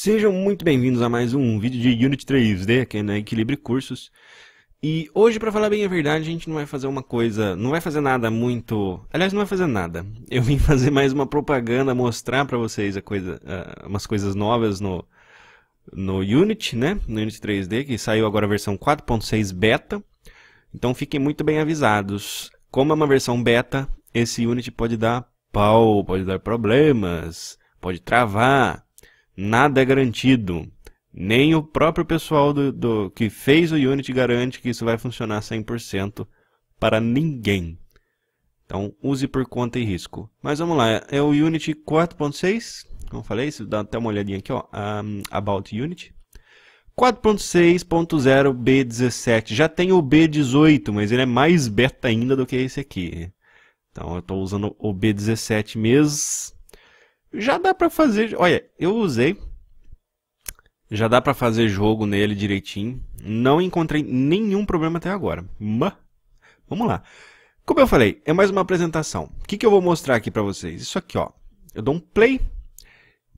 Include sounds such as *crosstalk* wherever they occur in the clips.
Sejam muito bem-vindos a mais um vídeo de Unity 3D aqui é na Equilibre Cursos. E hoje, para falar bem a verdade, a gente não vai fazer uma coisa, não vai fazer nada muito... Aliás, não vai fazer nada. *laughs* Eu vim fazer mais uma propaganda, mostrar para vocês a coisa, uh, umas coisas novas no, no Unity, né? No Unity 3D, que saiu agora a versão 4.6 beta. Então fiquem muito bem avisados. Como é uma versão beta, esse Unity pode dar pau, pode dar problemas, pode travar nada é garantido. Nem o próprio pessoal do, do, que fez o Unity garante que isso vai funcionar 100% para ninguém. Então, use por conta e risco. Mas vamos lá, é o Unity 4.6, como falei, se dá até uma olhadinha aqui, ó, um, About Unity. 4.6.0 B17. Já tem o B18, mas ele é mais beta ainda do que esse aqui. Então, eu estou usando o B17 mesmo já dá para fazer. Olha, eu usei. Já dá para fazer jogo nele direitinho. Não encontrei nenhum problema até agora. Mas, vamos lá. Como eu falei, é mais uma apresentação. O que, que eu vou mostrar aqui para vocês? Isso aqui, ó. Eu dou um play.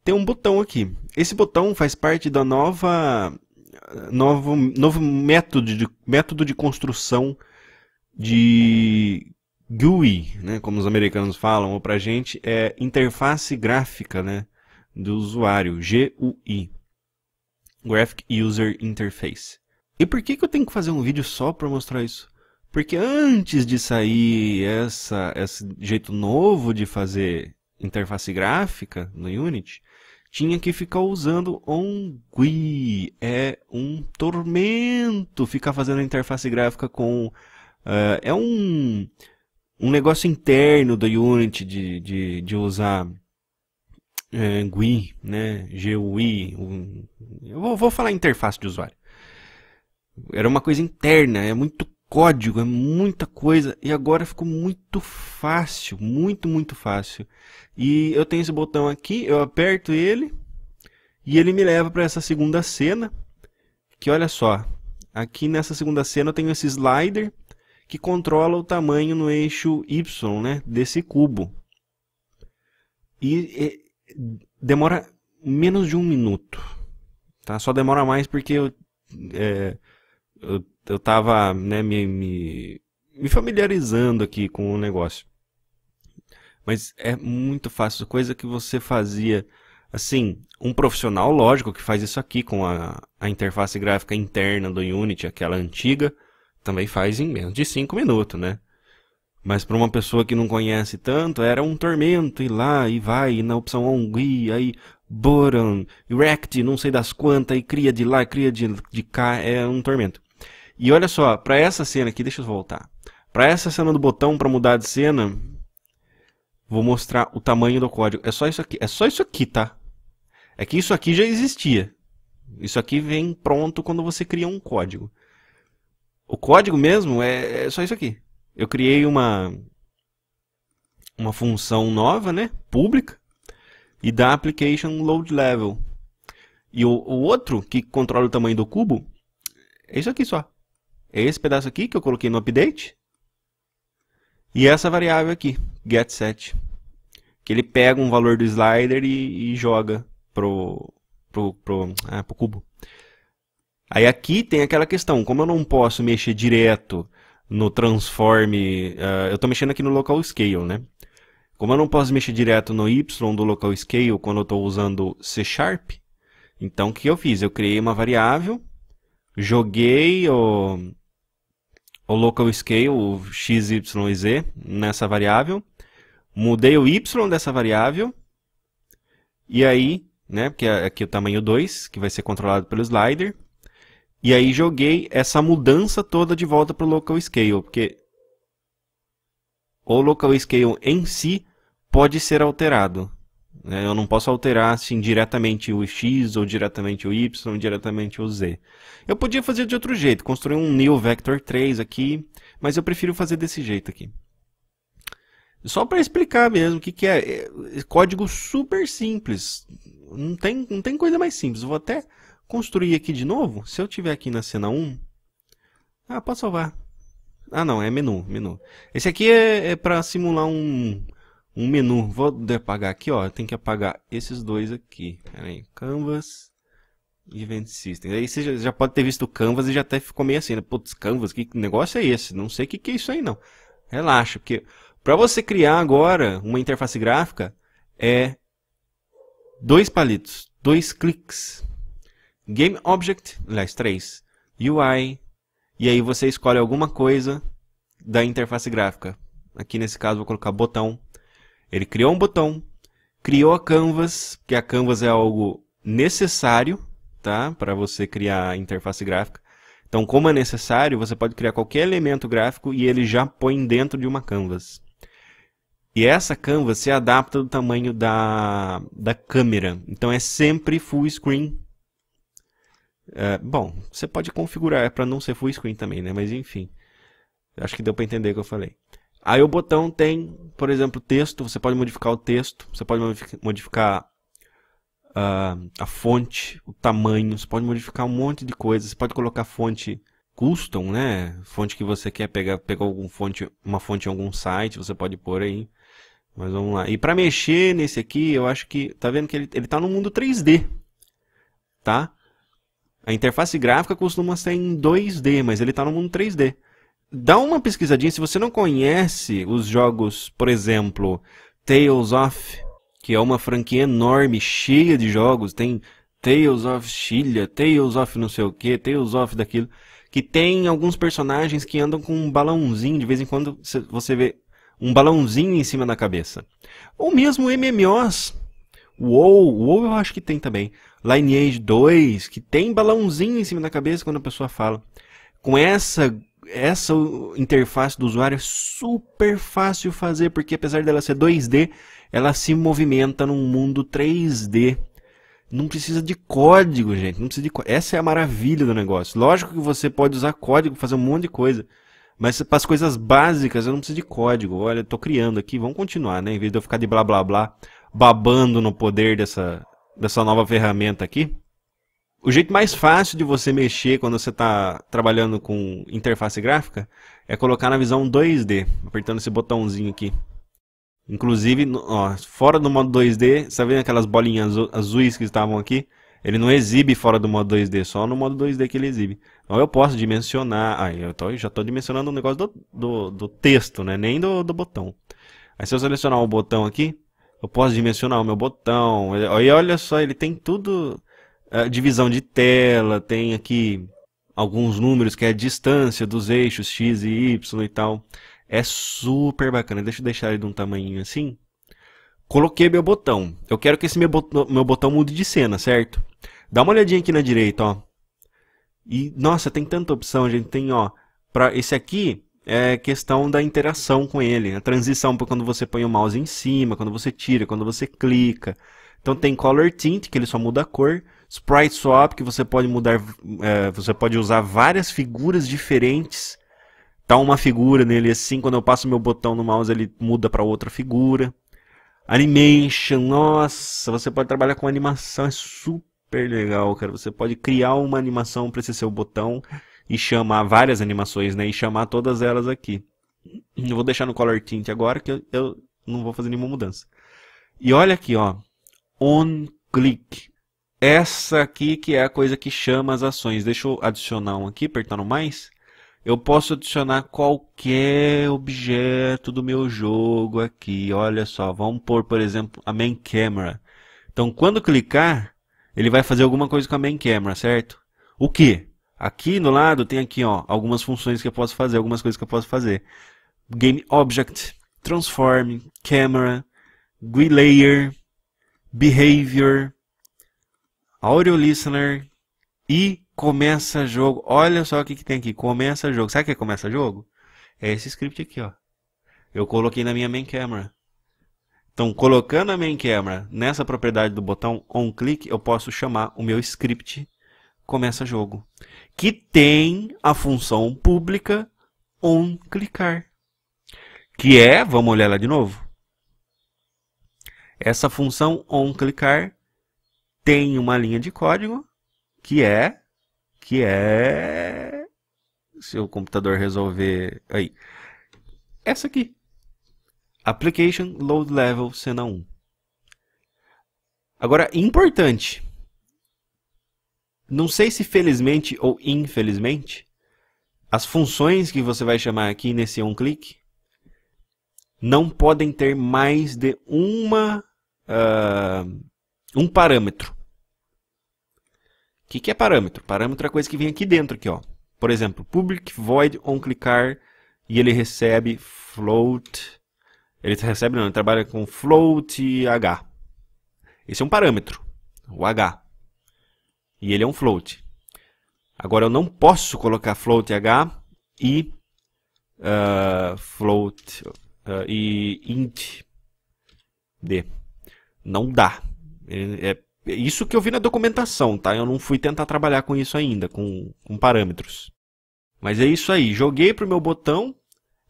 Tem um botão aqui. Esse botão faz parte da nova novo, novo método, de, método de construção de GUI, né, como os americanos falam, ou para a gente é interface gráfica né, do usuário, GUI, Graphic User Interface. E por que, que eu tenho que fazer um vídeo só para mostrar isso? Porque antes de sair essa, esse jeito novo de fazer interface gráfica no Unity, tinha que ficar usando um GUI. É um tormento ficar fazendo interface gráfica com... Uh, é um um negócio interno do Unity de, de, de usar é, GUI, né, GUI, um, eu vou, vou falar interface de usuário. Era uma coisa interna, é muito código, é muita coisa e agora ficou muito fácil, muito muito fácil. E eu tenho esse botão aqui, eu aperto ele e ele me leva para essa segunda cena, que olha só, aqui nessa segunda cena eu tenho esse slider que controla o tamanho no eixo Y né, desse cubo. E, e demora menos de um minuto. Tá? Só demora mais porque eu, é, eu, eu tava né, me, me, me familiarizando aqui com o negócio. Mas é muito fácil, coisa que você fazia assim, um profissional, lógico, que faz isso aqui com a, a interface gráfica interna do Unity, aquela antiga, também faz em menos de 5 minutos, né? Mas para uma pessoa que não conhece tanto, era um tormento, e lá, e vai, e na opção Ongui, aí boran, Erect, não sei das quantas, e cria de lá, cria de, de cá, é um tormento. E olha só, para essa cena aqui, deixa eu voltar. Para essa cena do botão para mudar de cena, vou mostrar o tamanho do código. É só isso aqui, é só isso aqui, tá? É que isso aqui já existia. Isso aqui vem pronto quando você cria um código. O código mesmo é, é só isso aqui. Eu criei uma, uma função nova, né? Pública. E da application load level. E o, o outro, que controla o tamanho do cubo, é isso aqui só. É esse pedaço aqui que eu coloquei no update. E essa variável aqui, getSet. Que ele pega um valor do slider e, e joga pro, pro, pro, ah, pro cubo. Aí aqui tem aquela questão, como eu não posso mexer direto no transform, uh, ah, eu estou mexendo aqui no local scale, né? Como eu não posso mexer direto no y do local scale quando eu estou usando C Sharp, então o que eu fiz? Eu criei uma variável, joguei o, o local scale, o x, y e z, nessa variável, mudei o y dessa variável, e aí, né, porque aqui é, é o tamanho 2, que vai ser controlado pelo slider, e aí joguei essa mudança toda de volta para o local scale, porque o local scale em si pode ser alterado. Né? Eu não posso alterar assim, diretamente o x, ou diretamente o y, ou diretamente o z. Eu podia fazer de outro jeito, construir um new vector 3 aqui, mas eu prefiro fazer desse jeito aqui. Só para explicar mesmo o que, que é, é. é. Código super simples. Não tem, não tem coisa mais simples. Vou até construir aqui de novo, se eu tiver aqui na cena 1... Ah, pode salvar. Ah, não, é menu, menu. Esse aqui é, é para simular um, um menu. Vou apagar aqui, ó. Tem que apagar esses dois aqui. Pera aí, Canvas e Event System. Aí você já, já, pode ter visto o Canvas e já até ficou meio assim, né? Putz, Canvas, que negócio é esse? Não sei o que, que é isso aí, não. Relaxa, porque para você criar agora uma interface gráfica é dois palitos, dois cliques. Game Object, aliás, três, UI, e aí você escolhe alguma coisa da interface gráfica. Aqui nesse caso vou colocar botão. Ele criou um botão, criou a canvas, que a canvas é algo necessário, tá, para você criar a interface gráfica. Então, como é necessário, você pode criar qualquer elemento gráfico e ele já põe dentro de uma canvas. E essa canvas se adapta do tamanho da, da câmera. Então é sempre full screen é, bom, você pode configurar, é para não ser full screen também, né? Mas enfim, acho que deu para entender o que eu falei. Aí o botão tem, por exemplo, texto, você pode modificar o texto, você pode modificar uh, a fonte, o tamanho, você pode modificar um monte de coisas, você pode colocar fonte custom, né? Fonte que você quer pegar, pegar algum fonte, uma fonte em algum site, você pode pôr aí. Mas vamos lá. E para mexer nesse aqui, eu acho que tá vendo que ele, ele tá no mundo 3D, tá? A interface gráfica costuma ser em 2D, mas ele está no mundo 3D. Dá uma pesquisadinha, se você não conhece os jogos, por exemplo, Tales of, que é uma franquia enorme, cheia de jogos, tem Tales of Chilha, Tales of não sei o que, Tales of daquilo, que tem alguns personagens que andam com um balãozinho, de vez em quando você vê um balãozinho em cima da cabeça. Ou mesmo MMOs, WoW, WoW eu acho que tem também. Lineage 2, que tem balãozinho em cima da cabeça quando a pessoa fala. Com essa essa interface do usuário é super fácil fazer, porque apesar dela ser 2D, ela se movimenta num mundo 3D. Não precisa de código, gente. Não precisa de Essa é a maravilha do negócio. Lógico que você pode usar código, fazer um monte de coisa. Mas para as coisas básicas eu não preciso de código. Olha, estou criando aqui, vamos continuar, né? Em vez de eu ficar de blá blá blá babando no poder dessa, dessa nova ferramenta aqui. O jeito mais fácil de você mexer quando você está trabalhando com interface gráfica é colocar na visão 2D, apertando esse botãozinho aqui. Inclusive, ó, fora do modo 2D, você vendo aquelas bolinhas azuis que estavam aqui? Ele não exibe fora do modo 2D, só no modo 2D que ele exibe. Então eu posso dimensionar... Ah, eu tô, já estou dimensionando o um negócio do, do, do, texto, né? nem do, do botão. Aí se eu selecionar o botão aqui, eu posso dimensionar o meu botão. E olha só, ele tem tudo. É, divisão de tela, tem aqui alguns números que é a distância dos eixos X e Y e tal. É super bacana. Deixa eu deixar ele de um tamanhinho assim. Coloquei meu botão. Eu quero que esse meu botão, meu botão mude de cena, certo? Dá uma olhadinha aqui na direita, ó. E, nossa, tem tanta opção, gente. Tem, ó, pra esse aqui, é questão da interação com ele. A transição para quando você põe o mouse em cima, quando você tira, quando você clica. Então tem Color Tint, que ele só muda a cor. Sprite Swap, que você pode mudar, é, você pode usar várias figuras diferentes. Tá uma figura nele assim, quando eu passo meu botão no mouse ele muda para outra figura. Animation, nossa, você pode trabalhar com animação, é super legal, cara. Você pode criar uma animação para esse seu botão e chamar várias animações, né? E chamar todas elas aqui. Eu vou deixar no Color Tint agora que eu, eu não vou fazer nenhuma mudança. E olha aqui, ó. On click. Essa aqui que é a coisa que chama as ações. Deixa eu adicionar um aqui, apertando mais. Eu posso adicionar qualquer objeto do meu jogo aqui. Olha só, vamos pôr, por exemplo, a main camera. Então, quando clicar, ele vai fazer alguma coisa com a main camera, certo? O que? Aqui no lado tem aqui, ó, algumas funções que eu posso fazer, algumas coisas que eu posso fazer. Game Object, Transform, Camera, GUI Layer, Behavior, Audio Listener e começa jogo. Olha só o que, que tem aqui, começa jogo. Sabe o que é começa jogo? É esse script aqui, ó. Eu coloquei na minha main camera. Então, colocando a main camera nessa propriedade do botão on click, eu posso chamar o meu script começa jogo que tem a função pública onClicar, que é, vamos olhar ela de novo. Essa função onClicar tem uma linha de código que é que é se o computador resolver aí essa aqui application load level cena 1 agora importante não sei se felizmente ou infelizmente, as funções que você vai chamar aqui nesse um clique não podem ter mais de uma uh, um parâmetro. O que, que é parâmetro? Parâmetro é a coisa que vem aqui dentro aqui, ó. Por exemplo, public void onClickar e ele recebe float. Ele recebe não, ele trabalha com float h. Esse é um parâmetro, o h e ele é um float. Agora eu não posso colocar float h e uh, float uh, e int d. Não dá. É, é, isso que eu vi na documentação, tá? Eu não fui tentar trabalhar com isso ainda, com, com parâmetros. Mas é isso aí. Joguei pro meu botão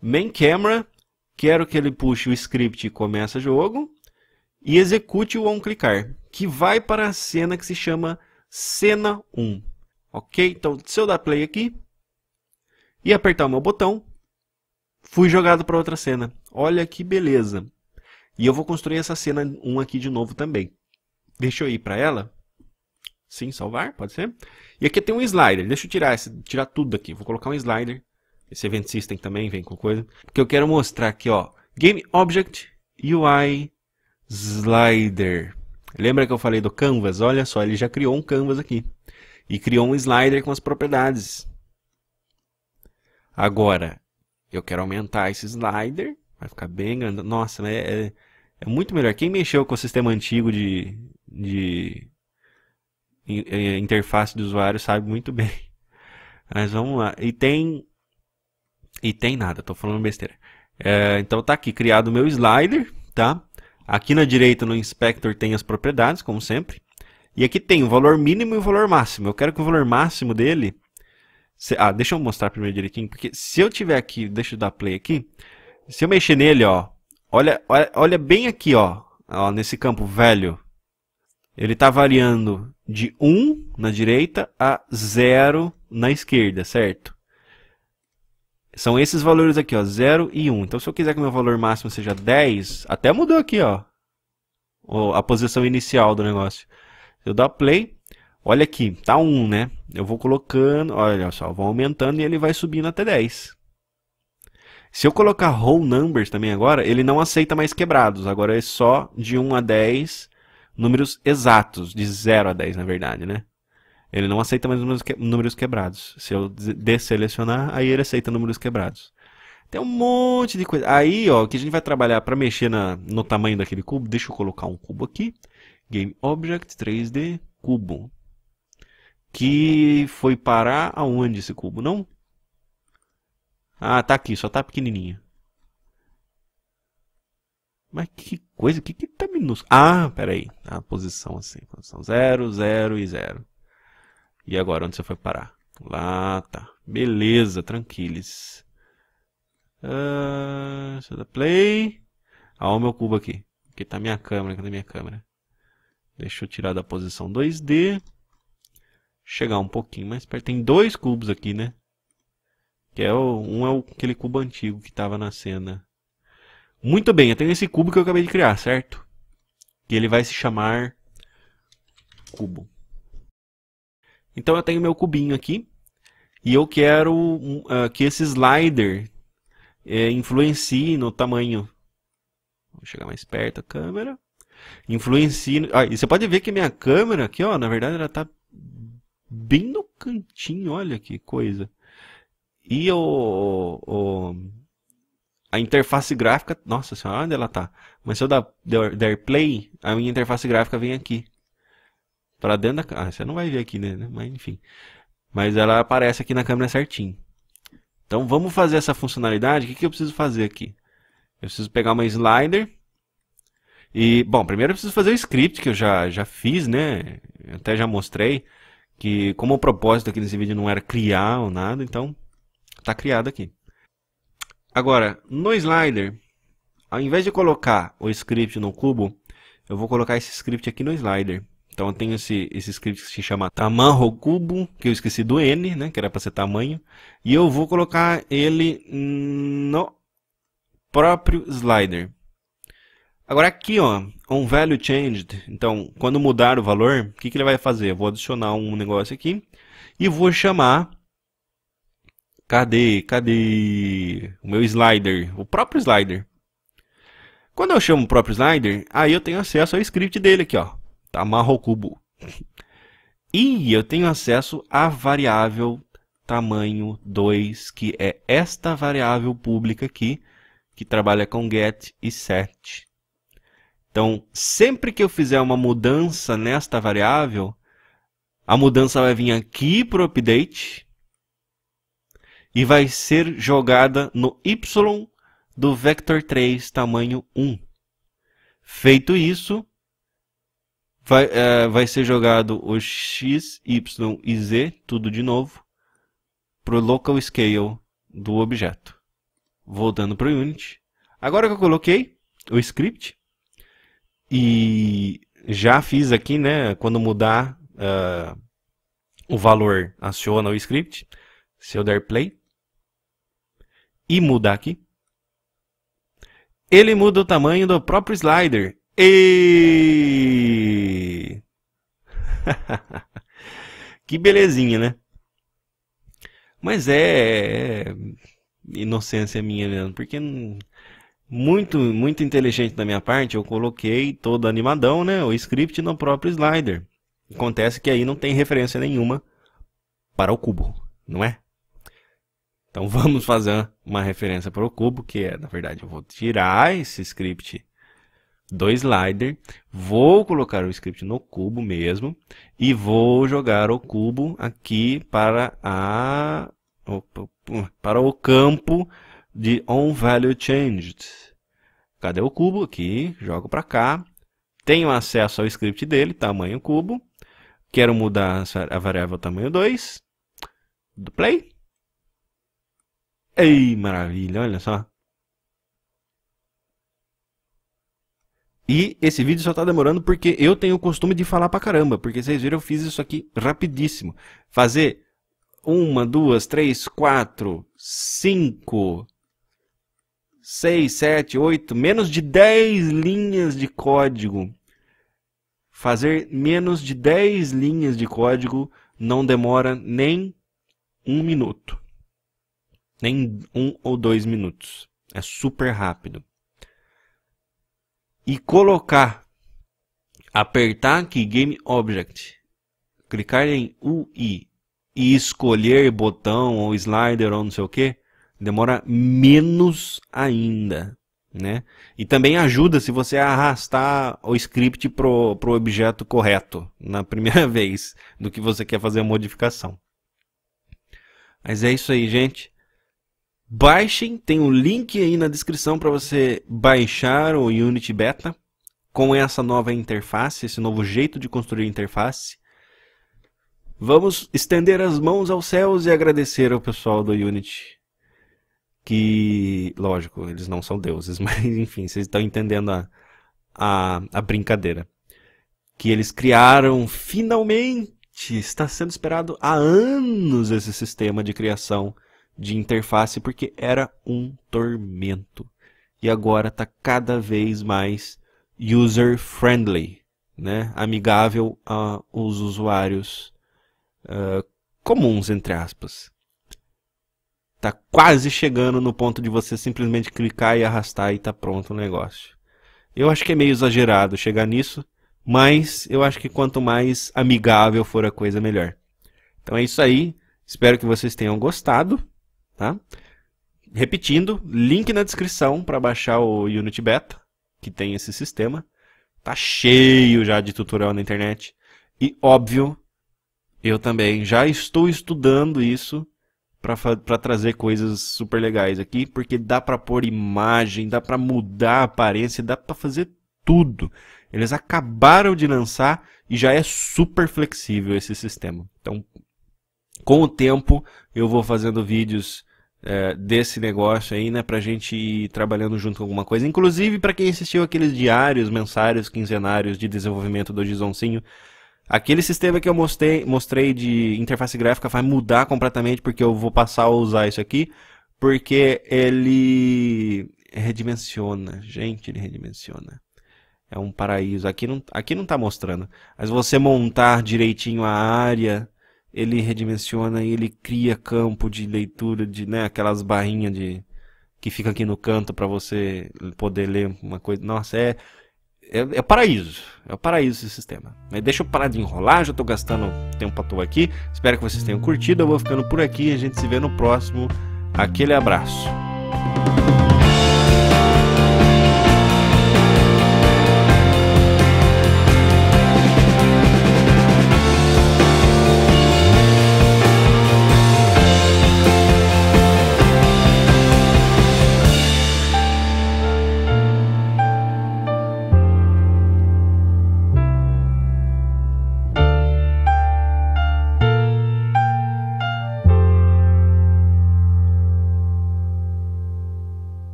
main camera, quero que ele puxe o script e começa jogo e execute o on clicar, que vai para a cena que se chama cena 1. Ok? Então, se eu dar play aqui e apertar o meu botão, fui jogado para outra cena. Olha que beleza. E eu vou construir essa cena 1 aqui de novo também. Deixa eu ir para ela. Sim, salvar, pode ser. E aqui tem um slider. Deixa eu tirar, esse, tirar tudo aqui. Vou colocar um slider. Esse Event System também vem com coisa. Porque eu quero mostrar aqui, ó. Game Object UI Slider. Lembra que eu falei do canvas? Olha só, ele já criou um canvas aqui. E criou um slider com as propriedades. Agora, eu quero aumentar esse slider. Vai ficar bem grande. Nossa, é, é, é muito melhor. Quem mexeu com o sistema antigo de, de é, interface de usuário sabe muito bem. *laughs* Mas vamos lá. E tem. E tem nada, tô falando besteira. É, então tá aqui criado o meu slider, tá? Aqui na direita no inspector tem as propriedades, como sempre. E aqui tem o valor mínimo e o valor máximo. Eu quero que o valor máximo dele... Se... ah, deixa eu mostrar primeiro direitinho, porque se eu tiver aqui, deixa eu dar play aqui. Se eu mexer nele, ó, olha, olha, olha bem aqui, ó, ó, nesse campo velho. Ele está variando de 1 na direita a 0 na esquerda, certo? São esses valores aqui, ó, 0 e 1. Então, se eu quiser que o meu valor máximo seja 10, até mudou aqui, ó, a posição inicial do negócio. Eu dou play, olha aqui, tá 1, né? Eu vou colocando, olha só, vou aumentando e ele vai subindo até 10. Se eu colocar whole numbers também agora, ele não aceita mais quebrados. Agora é só de 1 a 10, números exatos, de 0 a 10, na verdade, né? Ele não aceita mais números, quebrados. Se eu desselecionar, aí ele aceita números quebrados. Tem um monte de coisa. Aí, ó, que a gente vai trabalhar para mexer na, no tamanho daquele cubo. Deixa eu colocar um cubo aqui. Game Object 3D Cubo. Que foi parar aonde esse cubo, não? Ah, tá aqui, só tá pequenininho. Mas que coisa, que que tá minúsculo? Ah, peraí. A posição assim, posição 0, 0 e 0. E agora, onde você foi parar? Lá, tá. Beleza, tranquilos. Uh, ah, da play. Ah, o meu cubo aqui. Aqui tá minha câmera, cadê minha câmera? Deixa eu tirar da posição 2D. Chegar um pouquinho mais perto. Tem dois cubos aqui, né? Que é o, um é o, aquele cubo antigo que tava na cena. Muito bem, eu tenho esse cubo que eu acabei de criar, certo? Que ele vai se chamar cubo. Então eu tenho meu cubinho aqui e eu quero uh, que esse slider uh, influencie no tamanho. Vou chegar mais perto a câmera. Influencie. Ah, e você pode ver que minha câmera aqui, ó, na verdade ela está bem no cantinho, olha que coisa. E o, o a interface gráfica, nossa senhora, onde ela tá? Mas se eu der, der play, a minha interface gráfica vem aqui para dentro da câmera. Ah, você não vai ver aqui, né, né? Mas enfim. Mas ela aparece aqui na câmera certinho. Então vamos fazer essa funcionalidade. O que, que eu preciso fazer aqui? Eu preciso pegar uma slider. E, bom, primeiro eu preciso fazer o script que eu já, já fiz, né? Eu até já mostrei. Que como o propósito aqui nesse vídeo não era criar ou nada, então está criado aqui. Agora, no slider, ao invés de colocar o script no cubo, eu vou colocar esse script aqui no slider. Então eu tenho esse, esse script que se chama Tamanho Cubo que eu esqueci do N, né? Que era para ser tamanho. E eu vou colocar ele no próprio slider. Agora aqui, ó, on value changed. Então, quando mudar o valor, o que, que ele vai fazer? Eu vou adicionar um negócio aqui e vou chamar... Cadê? Cadê? O meu slider. O próprio slider. Quando eu chamo o próprio slider, aí eu tenho acesso ao script dele aqui, ó amarro ao cubo. E eu tenho acesso à variável tamanho 2, que é esta variável pública aqui, que trabalha com get e set. Então, sempre que eu fizer uma mudança nesta variável, a mudança vai vir aqui para o update e vai ser jogada no y do vector 3 tamanho 1. Feito isso, Vai, é, vai ser jogado o x, y e z, tudo de novo, para o local scale do objeto. Voltando para o Unity. Agora que eu coloquei o script e já fiz aqui, né, quando mudar uh, o valor, aciona o script. Se eu der play e mudar aqui, ele muda o tamanho do próprio slider e *laughs* que belezinha, né? Mas é, é, é inocência minha mesmo, porque muito muito inteligente da minha parte, eu coloquei todo animadão, né, o script no próprio slider. Acontece que aí não tem referência nenhuma para o cubo, não é? Então *laughs* vamos fazer uma referência para o cubo, que é, na verdade, eu vou tirar esse script do slider, vou colocar o script no cubo mesmo e vou jogar o cubo aqui para a para o campo de on value changed. Cadê o cubo aqui? Jogo para cá. Tenho acesso ao script dele, tamanho cubo. Quero mudar a variável tamanho 2 do play. Ei, maravilha, olha só. E esse vídeo só tá demorando porque eu tenho o costume de falar pra caramba, porque vocês viram eu fiz isso aqui rapidíssimo. Fazer uma, duas, três, quatro, cinco, seis, sete, oito, menos de dez linhas de código. Fazer menos de dez linhas de código não demora nem um minuto. Nem um ou dois minutos. É super rápido e colocar, apertar aqui Game Object, clicar em UI e escolher botão ou slider ou não sei o que, demora menos ainda. Né? E também ajuda se você arrastar o script para o objeto correto na *laughs* primeira vez do que você quer fazer a modificação. Mas é isso aí, gente. Baixem, tem um link aí na descrição para você baixar o Unity Beta com essa nova interface, esse novo jeito de construir interface. Vamos estender as mãos aos céus e agradecer ao pessoal do Unity. Que, lógico, eles não são deuses, *laughs* mas enfim, vocês estão entendendo a, a, a brincadeira. Que eles criaram finalmente, está sendo esperado há anos esse sistema de criação de interface porque era um tormento. E agora está cada vez mais user-friendly, né? amigável aos usuários uh, comuns, entre aspas. Está quase chegando no ponto de você simplesmente clicar e arrastar e está pronto o negócio. Eu acho que é meio exagerado chegar nisso, mas eu acho que quanto mais amigável for a coisa, melhor. Então é isso aí. Espero que vocês tenham gostado. Tá? Repetindo, link na descrição para baixar o Unity Beta, que tem esse sistema. Tá cheio já de tutorial na internet. E óbvio, eu também já estou estudando isso para trazer coisas super legais aqui, porque dá para pôr imagem, dá para mudar a aparência, dá para fazer tudo. Eles acabaram de lançar e já é super flexível esse sistema. Então, com o tempo, eu vou fazendo vídeos é, desse negócio aí, né, pra gente ir trabalhando junto com alguma coisa. Inclusive, para quem assistiu aqueles diários, mensários, quinzenários de desenvolvimento do Gizoncinho, aquele sistema que eu mostrei, mostrei de interface gráfica vai mudar completamente, porque eu vou passar a usar isso aqui, porque ele redimensiona. Gente, ele redimensiona. É um paraíso. Aqui não, aqui não tá mostrando. Mas você montar direitinho a área ele redimensiona e ele cria campo de leitura de, né, aquelas barrinhas de que fica aqui no canto para você poder ler uma coisa. Nossa, é é, é paraíso. É o paraíso esse sistema. Mas deixa eu parar de enrolar, já estou gastando tempo à toa aqui. Espero que vocês tenham curtido. Eu vou ficando por aqui. A gente se vê no próximo. Aquele abraço.